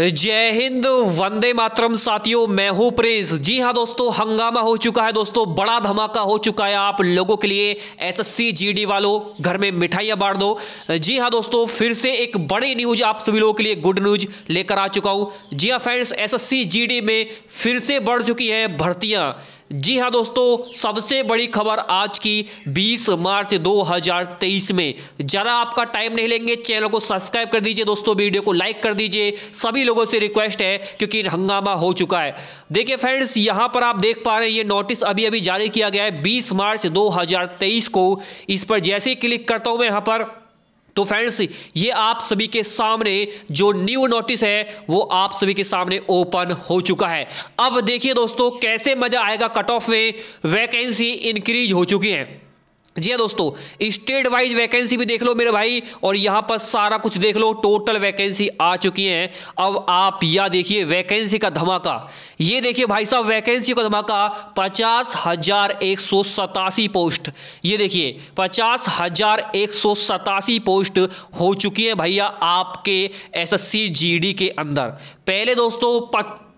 जय हिंद वंदे मातरम साथियों मैं हूं प्रिंस जी हां दोस्तों हंगामा हो चुका है दोस्तों बड़ा धमाका हो चुका है आप लोगों के लिए एसएससी जीडी वालों घर में मिठाइयां बांट दो जी हां दोस्तों फिर से एक बड़ी न्यूज आप सभी लोगों के लिए गुड न्यूज लेकर आ चुका हूं जी हां फ्रेंड्स एसएससी जीडी में फिर से बढ़ चुकी है भर्तियां जी हाँ दोस्तों सबसे बड़ी खबर आज की 20 मार्च 2023 में ज़रा आपका टाइम नहीं लेंगे चैनल को सब्सक्राइब कर दीजिए दोस्तों वीडियो को लाइक कर दीजिए सभी लोगों से रिक्वेस्ट है क्योंकि हंगामा हो चुका है देखिए फ्रेंड्स यहाँ पर आप देख पा रहे हैं ये नोटिस अभी अभी जारी किया गया है बीस मार्च 2023 को इस पर जैसे ही क्लिक करता हूँ मैं यहाँ पर तो फ्रेंड्स ये आप सभी के सामने जो न्यू नोटिस है वो आप सभी के सामने ओपन हो चुका है अब देखिए दोस्तों कैसे मजा आएगा कट ऑफ में वैकेंसी इंक्रीज हो चुकी है जी हाँ दोस्तों स्टेट वाइज वैकेंसी भी देख लो मेरे भाई और यहाँ पर सारा कुछ देख लो टोटल वैकेंसी आ चुकी है अब आप यह देखिए वैकेंसी का धमाका ये देखिए भाई साहब वैकेंसी का धमाका पचास हजार एक सौ सतासी पोस्ट ये देखिए पचास हजार एक सौ सतासी पोस्ट हो चुकी है भैया आपके एसएससी जीडी के अंदर पहले दोस्तों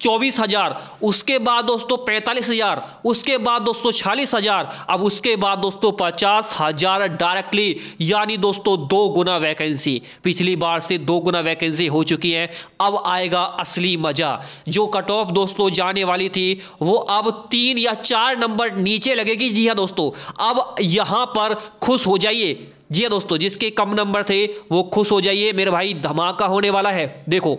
चौबीस हज़ार उसके बाद दोस्तों पैंतालीस हज़ार उसके बाद दोस्तों छियालीस हज़ार अब उसके बाद दोस्तों पचास हज़ार डायरेक्टली यानी दोस्तों दो गुना वैकेंसी पिछली बार से दो गुना वैकेंसी हो चुकी है अब आएगा असली मज़ा जो कट ऑफ दोस्तों जाने वाली थी वो अब तीन या चार नंबर नीचे लगेगी जी हाँ दोस्तों अब यहाँ पर खुश हो जाइए जी हाँ दोस्तों जिसके कम नंबर थे वो खुश हो जाइए मेरे भाई धमाका होने वाला है देखो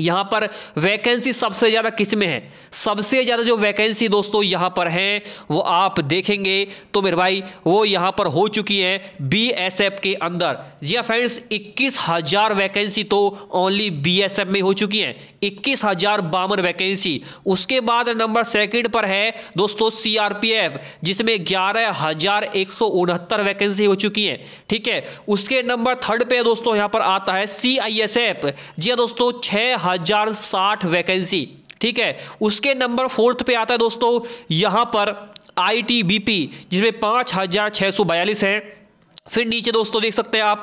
यहाँ पर वैकेंसी सबसे ज़्यादा किस में है सबसे ज़्यादा जो वैकेंसी दोस्तों यहाँ पर हैं वो आप देखेंगे तो मेरे भाई वो यहाँ पर हो चुकी है बीएसएफ के अंदर जी हाँ फ्रेंड्स इक्कीस हज़ार वैकेंसी तो ओनली बीएसएफ में हो चुकी हैं इक्कीस हज़ार बावन वैकेंसी उसके बाद नंबर सेकंड पर है दोस्तों सीआरपीएफ जिसमें ग्यारह हज़ार एक सौ उनहत्तर वैकेंसी हो चुकी है ठीक है उसके नंबर थर्ड पे दोस्तों यहाँ पर आता है सी जी हाँ दोस्तों छः हजार साठ वैकेंसी ठीक है उसके नंबर फोर्थ पे आता है दोस्तों यहां पर पी जिसमें पांच हजार छह सौ बयालीस है फिर नीचे दोस्तों देख सकते हैं आप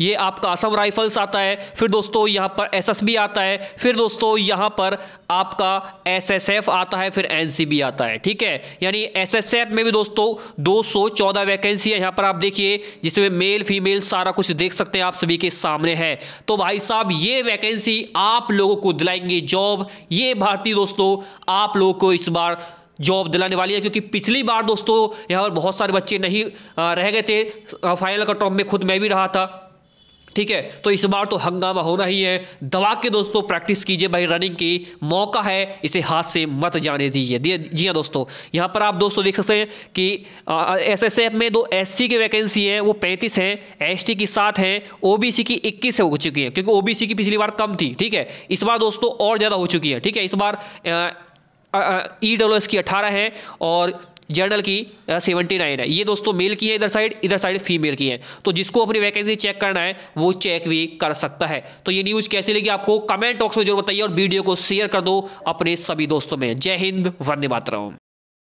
ये आपका असम राइफल्स आता है फिर दोस्तों यहाँ पर एसएसबी आता है फिर दोस्तों यहाँ पर आपका एसएसएफ आता है फिर एनसीबी आता है ठीक है यानी एसएसएफ में भी दोस्तों 214 वैकेंसी है यहाँ पर आप देखिए जिसमें मेल फीमेल सारा कुछ देख सकते हैं आप सभी के सामने है तो भाई साहब ये वैकेंसी आप लोगों को दिलाएंगे जॉब ये भारतीय दोस्तों आप लोगों को इस बार जॉब दिलाने वाली है क्योंकि पिछली बार दोस्तों यहाँ पर बहुत सारे बच्चे नहीं रह गए थे फाइनल कट ऑफ में खुद मैं भी रहा था ठीक है तो इस बार तो हंगामा होना ही है दबा के दोस्तों प्रैक्टिस कीजिए भाई रनिंग की मौका है इसे हाथ से मत जाने दीजिए जी हाँ दोस्तों यहाँ पर आप दोस्तों देख सकते हैं कि एस एस एफ में दो एस की वैकेंसी है वो पैंतीस हैं एस की सात हैं ओ की इक्कीस हो चुकी है क्योंकि ओ की पिछली बार कम थी ठीक है इस बार दोस्तों और ज़्यादा हो चुकी है ठीक है इस बार आ, ई डब्ल्यू एस की अठारह है और जर्नल की सेवेंटी नाइन है ये दोस्तों मेल की है इधर साइड इधर साइड फीमेल की है तो जिसको अपनी वैकेंसी चेक करना है वो चेक भी कर सकता है तो ये न्यूज़ कैसी लगी आपको कमेंट बॉक्स में जरूर बताइए और वीडियो को शेयर कर दो अपने सभी दोस्तों में जय हिंद वंदे मातरम